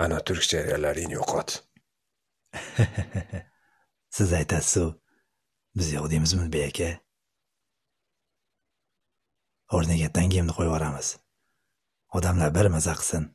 ana turkcharalaringni yo'qot siz aytasizu biz yo'q deymizmi ulbek aka o'rniga tangimni qo'yib yuboramiz odamlar bir maza qilsin